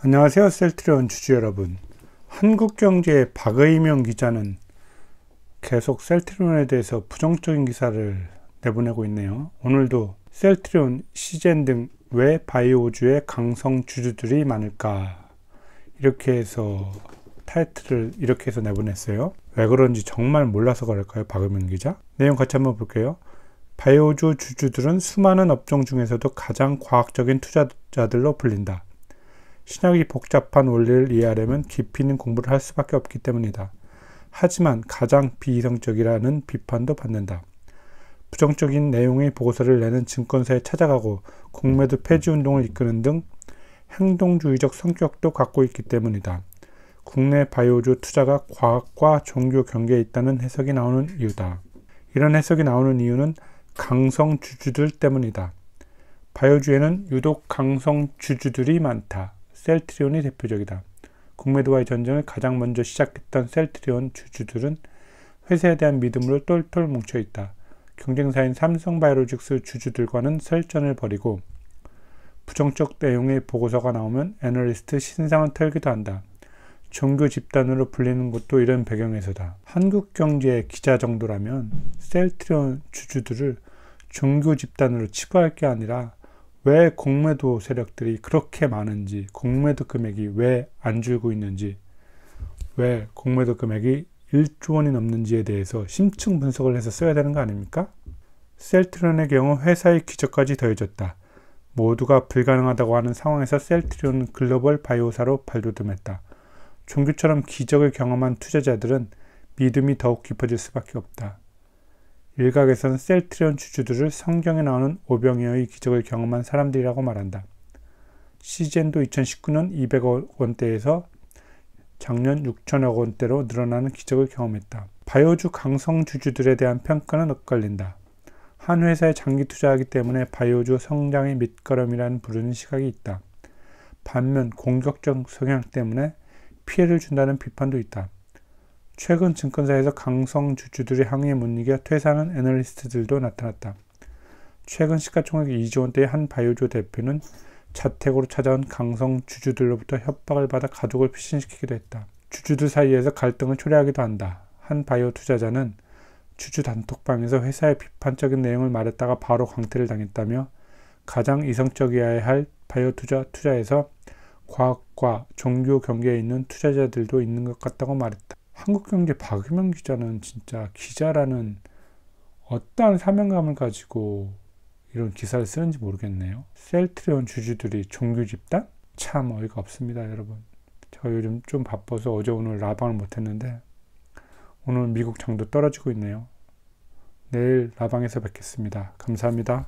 안녕하세요. 셀트리온 주주 여러분. 한국경제의 박의명 기자는 계속 셀트리온에 대해서 부정적인 기사를 내보내고 있네요. 오늘도 셀트리온, 시젠 등 왜 바이오주의 강성 주주들이 많을까? 이렇게 해서 타이틀을 이렇게 해서 내보냈어요. 왜 그런지 정말 몰라서 그럴까요? 박의명 기자? 내용 같이 한번 볼게요. 바이오주 주주들은 수많은 업종 중에서도 가장 과학적인 투자자들로 불린다. 신학이 복잡한 원리를 이해하려면 깊이 있는 공부를 할 수밖에 없기 때문이다. 하지만 가장 비이성적이라는 비판도 받는다. 부정적인 내용의 보고서를 내는 증권사에 찾아가고 공매도 폐지 운동을 이끄는 등 행동주의적 성격도 갖고 있기 때문이다. 국내 바이오주 투자가 과학과 종교 경계에 있다는 해석이 나오는 이유다. 이런 해석이 나오는 이유는 강성 주주들 때문이다. 바이오주에는 유독 강성 주주들이 많다. 셀트리온이 대표적이다. 국내도와의 전쟁을 가장 먼저 시작했던 셀트리온 주주들은 회사에 대한 믿음으로 똘똘 뭉쳐있다. 경쟁사인 삼성바이오로직스 주주들과는 설전을 벌이고 부정적 내용의 보고서가 나오면 애널리스트 신상을 털기도 한다. 종교 집단으로 불리는 것도 이런 배경에서다. 한국 경제의 기자 정도라면 셀트리온 주주들을 종교 집단으로 치부할 게 아니라 왜 공매도 세력들이 그렇게 많은지, 공매도 금액이 왜 안 줄고 있는지, 왜 공매도 금액이 1조 원이 넘는지에 대해서 심층 분석을 해서 써야 되는 거 아닙니까? 셀트리온의 경우 회사의 기적까지 더해졌다. 모두가 불가능하다고 하는 상황에서 셀트리온은 글로벌 바이오사로 발돋움했다. 종교처럼 기적을 경험한 투자자들은 믿음이 더욱 깊어질 수밖에 없다. 일각에서는 셀트리온 주주들을 성경에 나오는 오병이어의 기적을 경험한 사람들이라고 말한다. 시젠도 2019년 200억 원대에서 작년 6천억 원대로 늘어나는 기적을 경험했다. 바이오주 강성 주주들에 대한 평가는 엇갈린다. 한 회사에 장기 투자하기 때문에 바이오주 성장의 밑거름이라는 부르는 시각이 있다. 반면 공격적 성향 때문에 피해를 준다는 비판도 있다. 최근 증권사에서 강성 주주들의 항의에 못 이겨 퇴사하는 애널리스트들도 나타났다. 최근 시가총액 2조 원대의 한 바이오조 대표는 자택으로 찾아온 강성 주주들로부터 협박을 받아 가족을 피신시키기도 했다. 주주들 사이에서 갈등을 초래하기도 한다. 한 바이오 투자자는 주주 단톡방에서 회사의 비판적인 내용을 말했다가 바로 광퇴를 당했다며 가장 이성적이어야 할 바이오 투자 투자에서 과학과 종교 경계에 있는 투자자들도 있는 것 같다고 말했다. 한국경제 박유명 기자는 진짜 기자라는 어떠한 사명감을 가지고 이런 기사를 쓰는지 모르겠네요. 셀트리온 주주들이 종교 집단? 참 어이가 없습니다, 여러분. 제가 요즘 좀 바빠서 어제 오늘 라방을 못했는데 오늘 미국 장도 떨어지고 있네요. 내일 라방에서 뵙겠습니다. 감사합니다.